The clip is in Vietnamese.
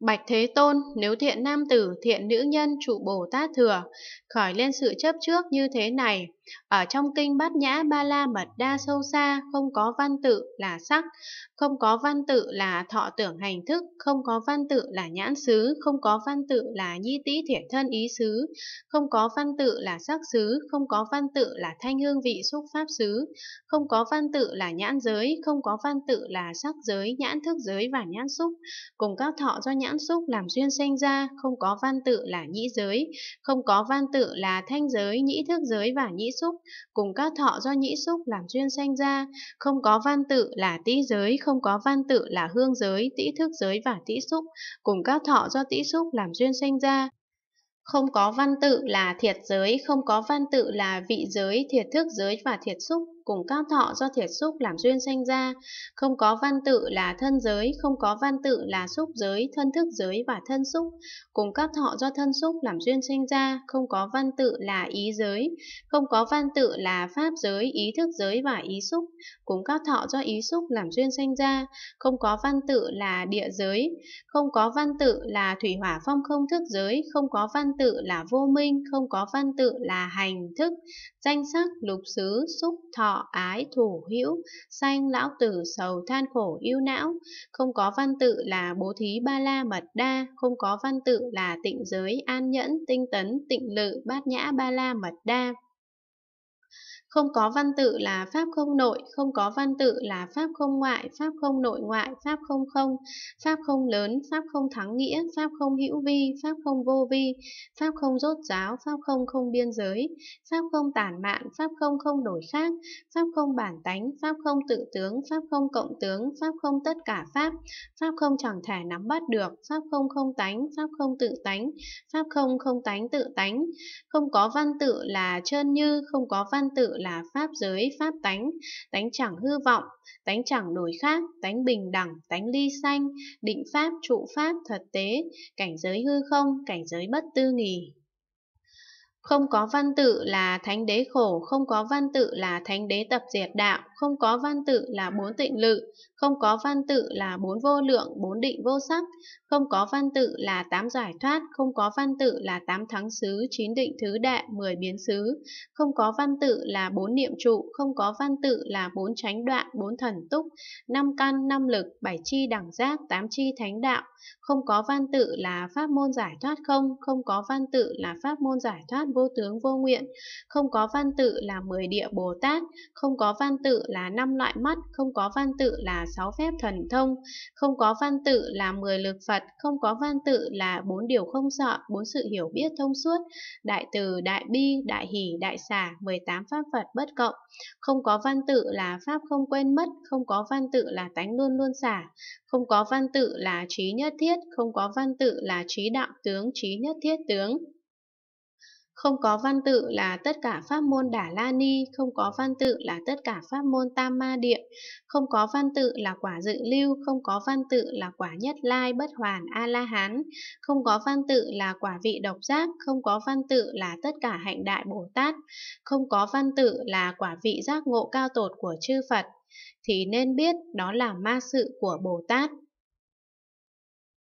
Bạch Thế Tôn, nếu thiện nam tử, thiện nữ nhân trụ Bồ Tát thừa, khởi lên sự chấp trước như thế này. Ở trong kinh Bát Nhã Ba La Mật Đa sâu xa, không có văn tự là sắc, không có văn tự là thọ tưởng hành thức, không có văn tự là nhãn xứ, không có văn tự là nhi tĩ thiện thân ý xứ, không có văn tự là sắc xứ, không có văn tự là thanh hương vị xúc pháp xứ, không có văn tự là nhãn giới, không có văn tự là sắc giới, nhãn thức giới và nhãn xúc, cùng các thọ do nhãn nhãn xúc làm duyên sanh ra, không có văn tự là nhĩ giới, không có văn tự là thanh giới, nhĩ thức giới và nhĩ xúc, cùng các thọ do nhĩ xúc làm duyên sanh ra, không có văn tự là tĩ giới, không có văn tự là hương giới, tĩ thức giới và tĩ xúc, cùng các thọ do tĩ xúc làm duyên sanh ra, không có văn tự là thiệt giới, không có văn tự là vị giới, thiệt thức giới và thiệt xúc, cùng cao thọ do thiệt xúc làm duyên sanh ra, không có văn tự là thân giới, không có văn tự là xúc giới, thân thức giới và thân xúc, cùng các thọ do thân xúc làm duyên sanh ra, không có văn tự là ý giới, không có văn tự là pháp giới, ý thức giới và ý xúc, cùng các thọ do ý xúc làm duyên sanh ra, không có văn tự là địa giới, không có văn tự là thủy hỏa phong không thức giới, không có văn tự là vô minh, không có văn tự là hành thức, danh sắc, lục xứ, xúc, thọ thọ ái thủ hữu, sanh lão tử sầu than khổ yêu não, không có văn tự là bố thí ba la mật đa, không có văn tự là tịnh giới an nhẫn tinh tấn tịnh lự bát nhã ba la mật đa. Không có văn tự là pháp không nội, không có văn tự là pháp không ngoại, pháp không nội ngoại, pháp không không, pháp không lớn, pháp không thắng nghĩa, pháp không hữu vi, pháp không vô vi, pháp không rốt ráo pháp không không biên giới, pháp không tản mạn, pháp không không đổi khác, pháp không bản tánh, pháp không tự tướng, pháp không cộng tướng, pháp không tất cả pháp, pháp không chẳng thể nắm bắt được, pháp không không tánh, pháp không tự tánh, pháp không không tánh tự tánh. Không có văn tự là chân như, không có văn tự là pháp giới, pháp tánh, tánh chẳng hư vọng, tánh chẳng đổi khác, tánh bình đẳng, tánh ly sanh, định pháp, trụ pháp, thật tế, cảnh giới hư không, cảnh giới bất tư nghì. Không có văn tự là thánh đế khổ, không có văn tự là thánh đế tập diệt đạo không có văn tự là bốn tịnh lự, không có văn tự là bốn vô lượng, bốn định vô sắc, không có văn tự là tám giải thoát, không có văn tự là tám thắng xứ, chín định thứ đệ, mười biến xứ, không có văn tự là bốn niệm trụ, không có văn tự là bốn tránh đoạn, bốn thần túc, năm căn, năm lực, bảy chi đẳng giác, tám chi thánh đạo, không có văn tự là pháp môn giải thoát không, không có văn tự là pháp môn giải thoát vô tướng vô nguyện, không có văn tự là mười địa Bồ Tát, không có văn tự là 5 loại mắt, không có văn tự là 6 phép thần thông, không có văn tự là 10 lực Phật, không có văn tự là bốn điều không sợ, bốn sự hiểu biết thông suốt, đại từ, đại bi, đại hỷ, đại xả, 18 pháp Phật bất cộng, không có văn tự là pháp không quên mất, không có văn tự là tánh luôn luôn xả, không có văn tự là trí nhất thiết, không có văn tự là trí đạo tướng, trí nhất thiết tướng. Không có văn tự là tất cả pháp môn Đà La Ni, không có văn tự là tất cả pháp môn Tam Ma Địa, không có văn tự là quả dự lưu, không có văn tự là quả nhất lai bất hoàn A La Hán, không có văn tự là quả vị độc giác, không có văn tự là tất cả hạnh đại Bồ Tát, không có văn tự là quả vị giác ngộ cao tột của chư Phật, thì nên biết đó là ma sự của Bồ Tát.